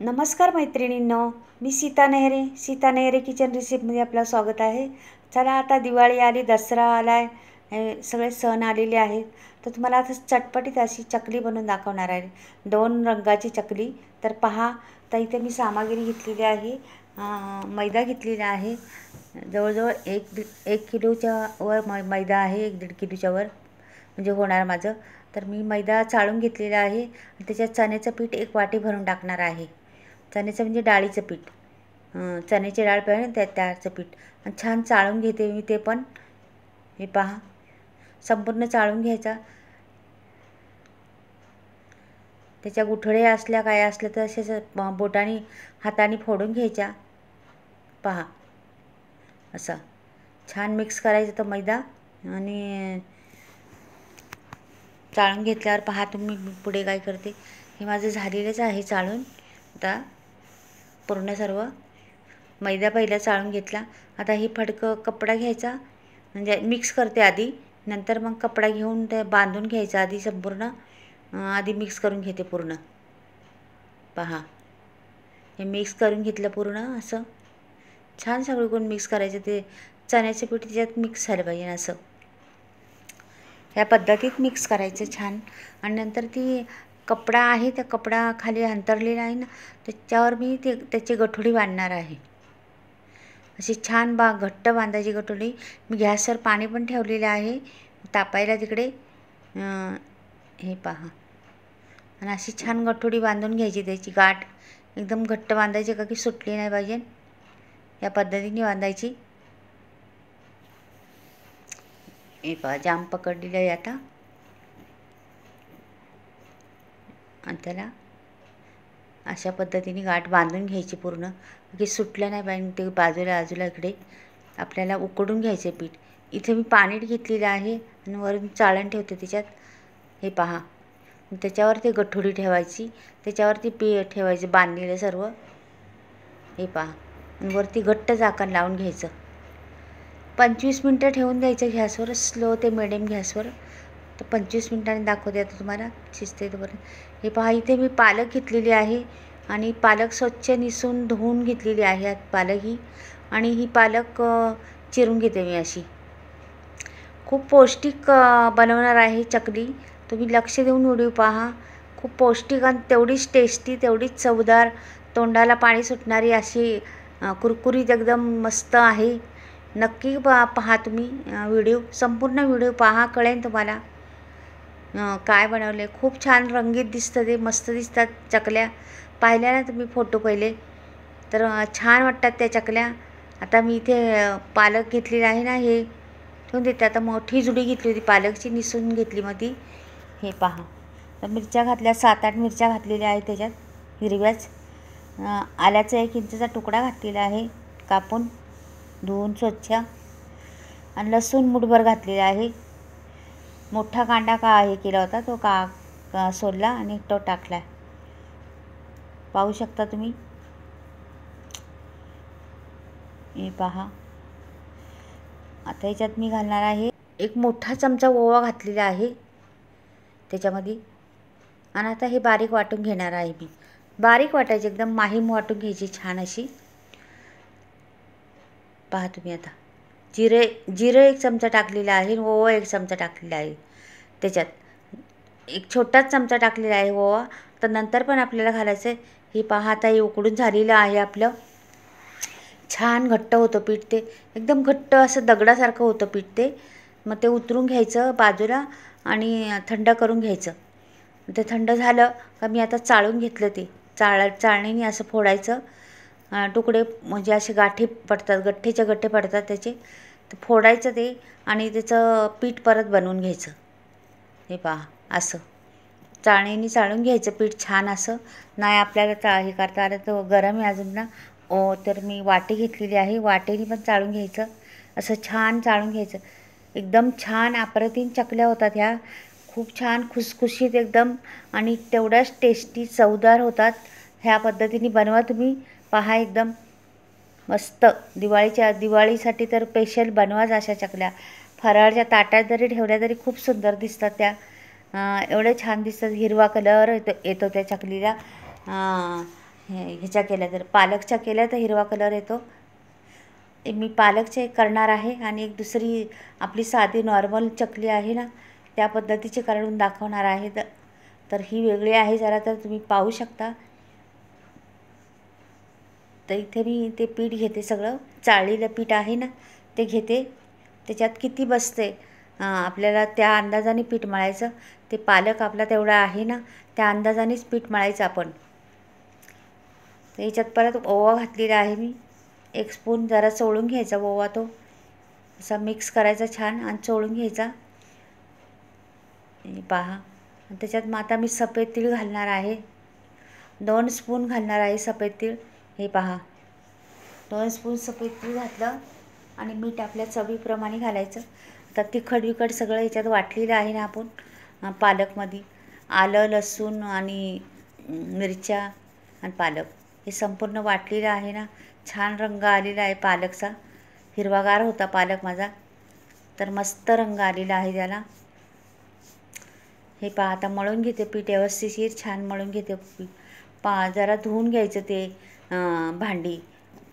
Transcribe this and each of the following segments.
नमस्कार मैत्रिणींनो मी सीता नेहरे सीता नेहरे किचन रेसिपीमध्ये आपलं स्वागत आहे चला आता दिवाळी आली दसरा आला आहे सगळे सण आलेले आहेत तर तुम्हाला आता चटपटीत अशी चकली बनवून दाखवणार आहे दोन रंगाची चकली तर पहा तर इथे मी सामग्री घेतलेली आहे मैदा घेतलेला आहे जवळजवळ एक दीड एक किलोच्या वर मैदा आहे एक दीड किलोच्या वर म्हणजे होणार माझं तर मी मैदा चाळून घेतलेला आहे त्याच्यात चण्याचं पीठ एक वाटी भरून टाकणार आहे चण्याचं म्हणजे डाळीचं पीठ चण्याची डाळ पाहिजे त्या त्याचं पीठ आणि छान चाळून घेते मी ते पण हे पहा संपूर्ण चाळून घ्यायचा त्याच्या गुठळे असल्या काय असल्या तर असे बोटाने हाताने फोडून घ्यायच्या पहा असं छान मिक्स करायचं तर मैदा आणि चाळून घेतल्यावर पहा तुम्ही पुढे काय करते हे माझं झालेलंच आहे चाळून आता पूर्ण सर्व मैदा पहिला चाळून घेतला आता ही फडकं कपडा घ्यायचा म्हणजे मिक्स करते आधी नंतर मग कपडा घेऊन ते बांधून घ्यायचा आधी संपूर्ण आधी मिक्स करून घेते पूर्ण पहा हे मिक्स करून घेतलं पूर्ण असं छान सगळं गुण मिक्स करायचं ते चण्याचे पीठ त्याच्यात मिक्स झालं पाहिजे असं ह्या पद्धतीत मिक्स करायचं छान आणि नंतर ती कपडा आहे त्या कपडा खाली अंतरलेला आहे ना त्याच्यावर मी ते त्याची गठोडी बांधणार आहे अशी छान बा घट्ट बांधायची गठोडी मी गॅसवर पाणी पण ठेवलेलं आहे तापायला तिकडे हे पहा आणि अशी छान गठोडी बांधून घ्यायची त्याची गाठ एकदम घट्ट बांधायची का की सुटली नाही पाहिजे या पद्धतीने बांधायची हे पहा जाम पकडलेलं आहे आता आणि त्याला अशा पद्धतीने गाठ बांधून घ्यायची पूर्ण की सुटलं नाही पाहिजे ते बाजूला बाजूला इकडे आपल्याला उकडून घ्यायचे पीठ इथे मी पाणी घेतलेलं आहे आणि वरून चाळण ठेवते त्याच्यात हे पहा त्याच्यावर ते गठोडी ठेवायची त्याच्यावरती पी ठेवायचे बांधलेलं सर्व हे पहा वरती घट्ट झाकण लावून घ्यायचं पंचवीस मिनटं ठेवून द्यायचं गॅसवर स्लो ते मिडियम गॅसवर तर पंचवीस मिनिटांनी दाखवते आता तुम्हाला शिजते तोपर्यंत हे पहा इथे मी पालक घेतलेली आहे आणि पालक स्वच्छ निसून धुवून घेतलेली आहे पालक ही आणि ही पालक चिरून घेते मी अशी खूप पौष्टिक बनवणार आहे चकली तुम्ही लक्ष देऊन व्हिडिओ पहा खूप पौष्टिक आणि तेवढीच टेस्टी तेवढीच चवदार तोंडाला पाणी सुटणारी अशी कुरकुरीत एकदम मस्त आहे नक्की पहा तुम्ही व्हिडिओ संपूर्ण व्हिडिओ पहा कळेन तुम्हाला काय बनवले खूप छान रंगीत दिसतं ते मस्त दिसतात चकल्या पाहिल्या ना तुम्ही फोटो पहिले तर छान वाटतात त्या चकल्या आता मी इथे पालक घेतलेली आहे ना हे ठेवून देते आता मोठी जुडी घेतली होती पालकची निसून घेतली मग ती हे पहा तर मिरच्या घातल्या सात आठ मिरच्या घातलेल्या आहेत त्याच्यात हिरव्याच आल्याचा एक इंचचा तुकडा घातलेला आहे कापून धुवून स्वच्छ आणि लसूण मुठभर घातलेला आहे मोठा कांदा का हे केला होता तो का, का सोडला आणि तो टाकला पाहू शकता तुम्ही हे पहा आता याच्यात मी घालणार आहे एक मोठा चमचा ओवा घातलेला आहे त्याच्यामध्ये आणि आता हे बारीक वाटून घेणार आहे मी बारीक वाटायची एकदम माहीम वाटून घ्यायची छान अशी पहा तुम्ही आता जिरे जिरं एक चमचा टाकलेला आहे ओवा एक चमचा टाकलेला आहे त्याच्यात एक छोटाच चमचा टाकलेला आहे ओवा तर नंतर पण आपल्याला घालायचं आहे ही पहा आता हे उकडून झालेलं आहे आपलं छान घट्ट होतं पीठ ते एकदम घट्ट असं दगडासारखं होतं पीठ ते मग ते उतरून घ्यायचं बाजूला आणि थंड करून घ्यायचं ते थंड झालं का मी आता चाळून घेतलं ते चाळ चाळणीने असं फोडायचं तुकडे म्हणजे असे गाठी पडतात गठ्ठेचे गठ्ठे पडतात त्याचे ते फोडायचं ते आणि त्याचं पीठ परत बनवून घ्यायचं हे पहा असं चाळणीने चाळून घ्यायचं पीठ छान असं नाही आपल्याला चा हे करता आलं तर गरम आहे अजून ना ओ तर मी वाटे घेतलेली आहे वाटेने पण चाळून घ्यायचं असं छान चाळून घ्यायचं एकदम छान अपरतीन चकल्या होतात ह्या खूप छान खुसखुशीत एकदम आणि तेवढ्याच टेस्टी चवदार होतात ह्या पद्धतीने बनवा तुम्ही पहा एकदम मस्त दिवाळीच्या दिवाळीसाठी तर स्पेशल बनवाच अशा चकल्या फराळच्या ताटात जरी ठेवल्या तरी खूप सुंदर दिसतात त्या एवढे छान दिसतात हिरवा कलर येतो येतो त्या चकलीला ह्याच्या केल्या तर पालकच्या केल्या तर हिरवा कलर येतो मी पालकचे करणार आहे आणि एक दुसरी आपली साधी नॉर्मल चकली आहे ना त्या पद्धतीचे करून दाखवणार आहे तर ही वेगळी आहे जरा तर तुम्ही पाहू शकता तर इथे मी ते पीठ घेते सगळं चाळीलं पीठ आहे ना ते घेते त्याच्यात किती बसते आपल्याला त्या अंदाजाने पीठ मळायचं ते पालक आपला तेवढा आहे ना त्या अंदाजानेच पीठ मळायचं आपण याच्यात परत ओवा घातलेला आहे मी एक स्पून जरा चोळून घ्यायचा ओवा तो असा मिक्स करायचा छान आणि चोळून घ्यायचा पहा त्याच्यात मग आता मी सफेद तीळ घालणार आहे दोन स्पून घालणार आहे सफेद तीळ हे पहा दोन स्पून सफेद घातलं आणि मीठ आपल्या चवीप्रमाणे घालायचं आता तिखट बिखट सगळं ह्याच्यात वाटलेलं आहे ना आपण पालकमध्ये आलं लसूण आणि मिरच्या आणि पालक हे संपूर्ण वाटलेलं आहे ना छान रंग आलेला आहे पालकचा हिरवागार होता पालक माझा तर मस्त रंग आलेला आहे त्याला हे पहा आता मळून घेते पीठ व्यवस्थिशीर छान मळून घेते पीठ पा जरा धुवून घ्यायचं ते भांडी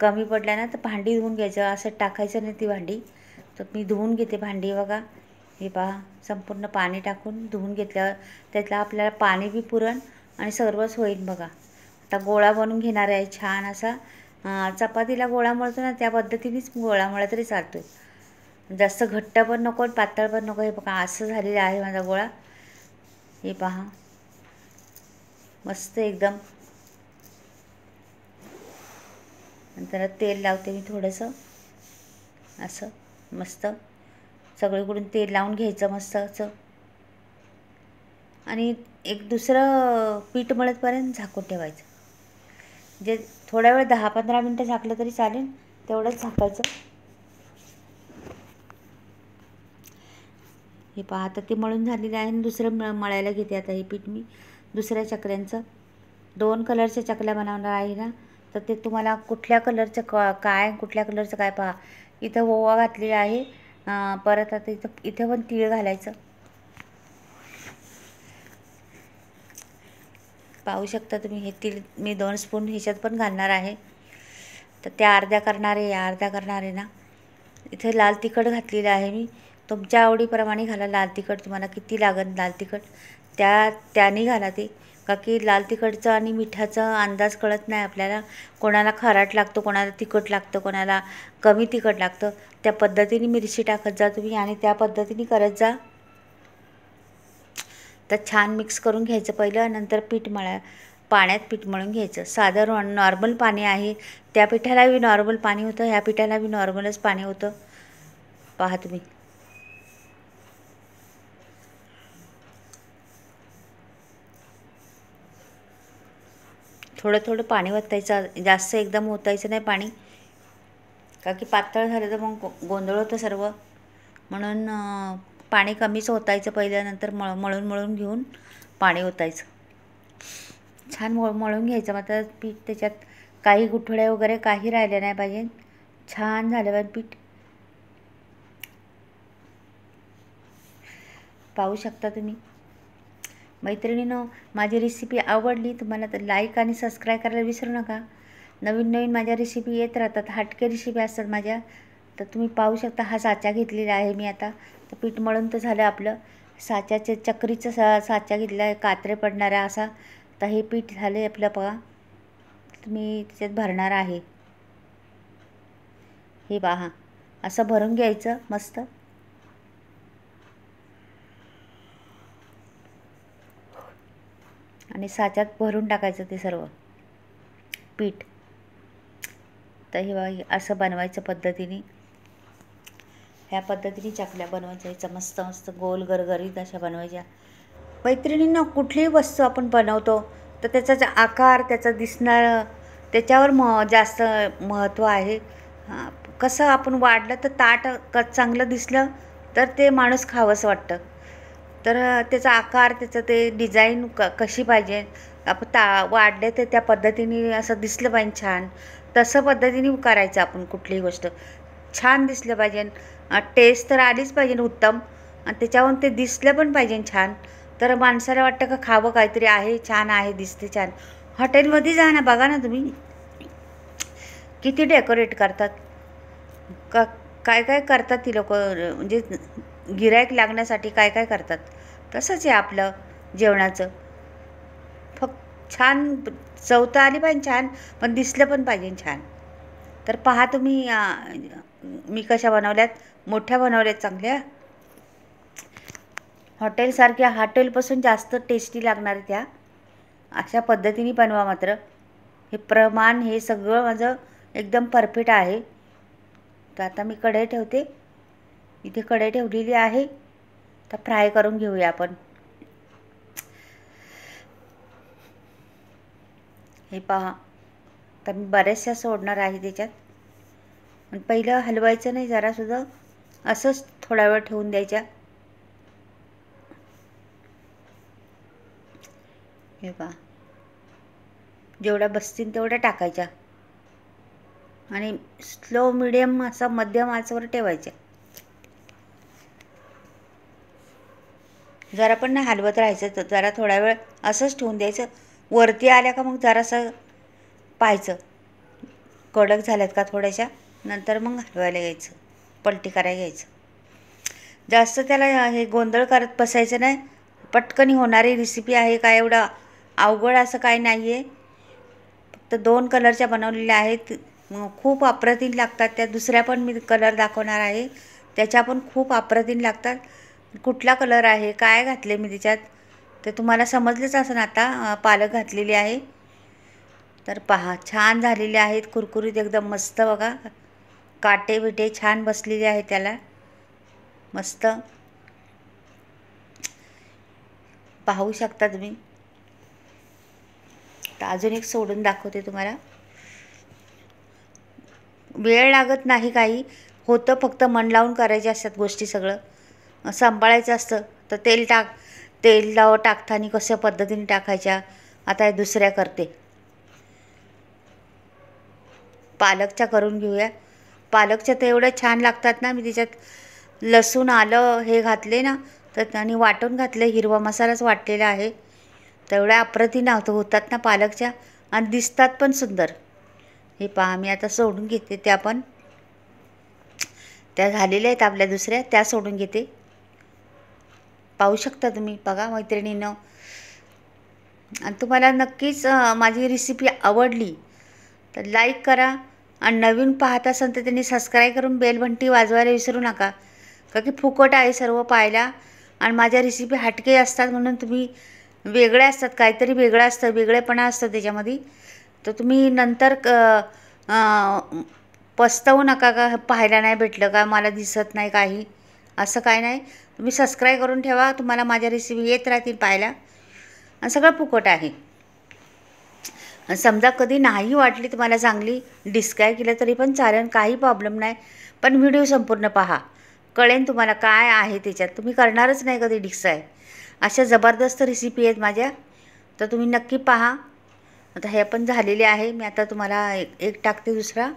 कमी पडल्या ना तर भांडी धुवून घ्यायचं असं टाकायचं नाही ती भांडी तर मी धुवून घेते भांडी बघा हे पहा संपूर्ण पाणी टाकून धुवून घेतल्यावर त्यातलं आपल्याला पाणी बी पुरण आणि सर्वच होईल बघा आता गोळा बनवून घेणार आहे छान असा चपातीला गोळा मळतो ना त्या पद्धतीनेच गोळा मळा तरी चालतो जास्त घट्ट पण नको पातळ पण नको हे बघा असं झालेलं आहे माझा गोळा हे पहा मस्त एकदम तर तेल लावते मी थोडंसं असं मस्त सगळीकडून तेल लावून घ्यायचं मस्त असं आणि एक दुसरं पीठ मळतपर्यंत झाकून ठेवायचं जे थोड्या वेळ दहा पंधरा मिनटं झाकलं तरी चालेल तेवढंच झाकायचं हे पहा आता ते मळून झालेली आहे आणि दुसरं मळ मळायला घेते आता हे पीठ मी दुसऱ्या चकऱ्यांचं दोन कलरच्या चकल्या बनवणार आहे ना तर ते तुम्हाला कुठल्या कलरचं क काय कुठल्या कलरचं काय पहा इथं ओवा घातलेला आहे परत आता इथं इथं पण तीळ घालायचं पाहू शकता तुम्ही हे तीळ मी दोन स्पून ह्याच्यात पण घालणार आहे तर त्या अर्ध्या करणारे या अर्ध्या करणार आहे ना इथे लाल तिखट घातलेलं आहे मी तुमच्या आवडीप्रमाणे घाला लाल तिखट तुम्हाला किती लागेल लाल तिखट त्या त्याने घाला ते का की लाल तिखटचा आणि मिठाचा अंदाज कळत नाही आपल्याला कोणाला खाराट लागतो कोणाला तिखट लागतं कोणाला कमी तिखट लागतं त्या पद्धतीने मिरची टाकत जा तुम्ही आणि त्या पद्धतीने करत जा तर छान मिक्स करून घ्यायचं पहिलं नंतर पीठ मळा पाण्यात पीठ मळून घ्यायचं साधारण नॉर्मल पाणी आहे त्या पिठाला बी नॉर्मल पाणी होतं ह्या पिठाला बी नॉर्मलच पाणी होतं पहा तुम्ही थोडं थोडं पाणी ओतायचं जास्त एकदम ओतायचं नाही पाणी का की पातळ झालं तर मग गो गोंधळ होतं सर्व म्हणून पाणी कमीच ओतायचं पहिल्यानंतर मळ मळून मळून घेऊन पाणी ओतायचं छान मळ मळून घ्यायचं मात्र पीठ त्याच्यात काही गुठळ्या वगैरे काही राहिल्या नाही पाहिजे छान झालं पाहिजे पीठ पाहू शकता तुम्ही मैत्रिणीनं माझी रेसिपी आवडली तुम्हाला तर लाईक आणि सबस्क्राईब करायला विसरू नका नवीन नवीन माझ्या रेसिपी येत राहतात हटके रेसिपी असतात माझ्या तर तुम्ही पाहू शकता हा साचा घेतलेला आहे मी आता तर पीठ मळून तर झालं आपलं साच्याचे चक्रीचं सा साचा घेतला आहे कात्रे पडणारा असा तर हे पीठ झालं आहे आपलं पहा तुम्ही त्याच्यात भरणार आहे हे पहा असं भरून घ्यायचं मस्त आणि साच्यात भरून टाकायचं ते सर्व पीठ तर हे असं बनवायचं पद्धतीने ह्या पद्धतीने चकल्या बनवायच्या मस्त मस्त गोल गरगरीत अशा बनवायच्या मैत्रिणींना कुठलीही वस्तू आपण बनवतो तर त्याचा आकार त्याचा दिसणार त्याच्यावर म जास्त महत्त्व आहे कसं आपण वाढलं तर ताट क चांगलं दिसलं तर ते माणूस खावंच वाटतं तर त्याचा आकार त्याचं ते डिझाईन क कशी पाहिजे आपण ता वाढले तर त्या पद्धतीने असं दिसलं पाहिजे छान तसं पद्धतीने करायचं आपण कुठलीही गोष्ट छान दिसलं पाहिजे टेस्ट तर आलीच पाहिजे उत्तम आणि त्याच्यावरून ते दिसलं पण पाहिजे छान तर माणसाला वाटतं का खावं काहीतरी आहे छान आहे दिसते छान हॉटेलमध्ये जा ना बघा ना तुम्ही किती डेकोरेट करतात का काय काय करतात ती लोक म्हणजे गिरायक लागण्यासाठी काय काय करतात तसंच आहे आपलं जेवणाचं फक्त छान चव तर आली पाहिजे छान पण दिसलं पण पाहिजे छान तर पहा तुम्ही मी कशा बनवल्यात मोठ्या बनवल्यात चांगल्या हॉटेलसारख्या हॉटेलपासून जास्त टेस्टी लागणार त्या अशा पद्धतीने बनवा मात्र हे प्रमाण हे सगळं माझं एकदम परफेक्ट आहे तर आता मी कढई ठेवते इथे कढई ठेवलेली आहे तर फ्राय करून घेऊया आपण हे पहा तर मी बऱ्याचशा सोडणार आहे त्याच्यात पण पहिलं हलवायचं नाही जरासुद्धा असंच थोडा वेळ ठेवून द्यायच्या हे पहा जेवढ्या बसतील तेवढ्या टाकायच्या आणि स्लो मिडियम असा मध्यम आचवर ठेवायच्या जरा पण ना हलवत राहायचं तर जरा थोडा वेळ असंच ठेवून द्यायचं वरती आल्या का मग जरासं पाहायचं कडक झाल्यात का थोड्याशा नंतर मग हलवायला घ्यायचं पलटी करायला घ्यायचं जास्त त्याला हे गोंधळ करत बसायचं नाही पटकनी होणारी रेसिपी आहे काय एवढं अवघड असं काय नाही आहे फक्त दोन कलरच्या बनवलेल्या आहेत खूप अप्रतिम लागतात त्या दुसऱ्या पण मी कलर दाखवणार आहे त्याच्या पण खूप अप्रतिम लागतात कुठला कलर आहे काय घातले मी त्याच्यात ते तुम्हाला समजलेच असं आता पालक घातलेली आहे तर पहा छान झालेले आहेत कुरकुरीत एकदम मस्त बघा काटे बिटे छान बसलेले आहे त्याला मस्त पाहू शकता तुम्ही तर अजून एक सोडून दाखवते तुम्हाला वेळ लागत नाही काही होतं फक्त मन लावून करायचे असतात गोष्टी सगळं सांभाळायचं असतं तर तेल टाक तेल लाव टाकताना कशा पद्धतीने टाकायच्या आता हे दुसऱ्या करते पालकच्या करून घेऊया पालकच्या तर एवढ्या छान लागतात ना मी त्याच्यात लसूण आलं हे घातले ना तर आणि वाटून घातले हिरवा मसालाच वाटलेला आहे तेवढ्या अप्रतिम होतात ना पालकच्या आणि दिसतात पण सुंदर हे पहा मी आता सोडून घेते त्या पण त्या झालेल्या आहेत आपल्या दुसऱ्या त्या सोडून घेते पाहू शकता तुम्ही बघा मैत्रिणीनं आणि तुम्हाला नक्कीच माझी रेसिपी आवडली तर लाईक करा आणि नवीन पाहत असाल तर त्यांनी सबस्क्राईब करून बेलभंटी वाजवायला विसरू नका का की फुकट आहे सर्व पाहायला आणि माझ्या रेसिपी हटके असतात म्हणून तुम्ही वेगळ्या असतात काहीतरी वेगळं असतं वेगळेपणा असतं त्याच्यामध्ये तर तुम्ही नंतर क पस्तावू नका का पाहायला नाही भेटलं का मला दिसत नाही काही असं काय नाही तुम्ही सबस्क्राईब करून ठेवा तुम्हाला माझ्या रेसिपी येत राहतील पाहायला आणि सगळं फुकट आहे समजा कधी नाही वाटली तुम्हाला चांगली डिस्काय केलं तरी पण चालेल काही प्रॉब्लेम नाही पण व्हिडिओ संपूर्ण पहा कळेन तुम्हाला काय आहे त्याच्यात तुम्ही करणारच नाही कधी डिस्काय अशा जबरदस्त रेसिपी आहेत माझ्या तर तुम्ही नक्की पहा आता हे पण झालेले आहे मी आता तुम्हाला एक एक टाकते दुसरा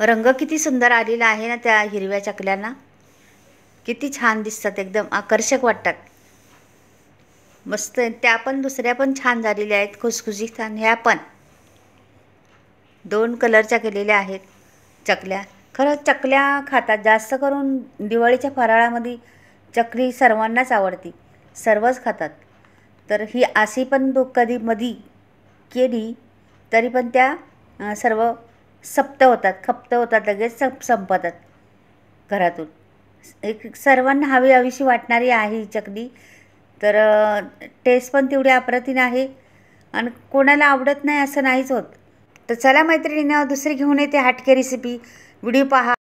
रंग किती सुंदर आलेला आहे ना त्या हिरव्या चकल्यांना किती छान दिसतात एकदम आकर्षक वाटतात मस्त त्या पण दुसऱ्या पण छान झालेल्या आहेत खुसखुशी छान ह्या पण दोन कलरच्या केलेल्या आहेत चकल्या खरं चकल्या खातात जास्त करून दिवाळीच्या फराळामध्ये चकली सर्वांनाच आवडती सर्वच खातात तर ही अशी पण दो कधी मधी केली तरी पण त्या सर्व सप्त होतात खप्त होतात लगेच सप संपतात घरातून एक सर्वांना हवी हवीशी वाटणारी आहे ही चकली तर टेस्ट पण तेवढी अप्रतिम आहे आणि कोणाला आवडत नाही असं नाहीच होत तर चला मैत्रिणीनं दुसरी घेऊन येते हाटके रेसिपी व्हिडिओ पहा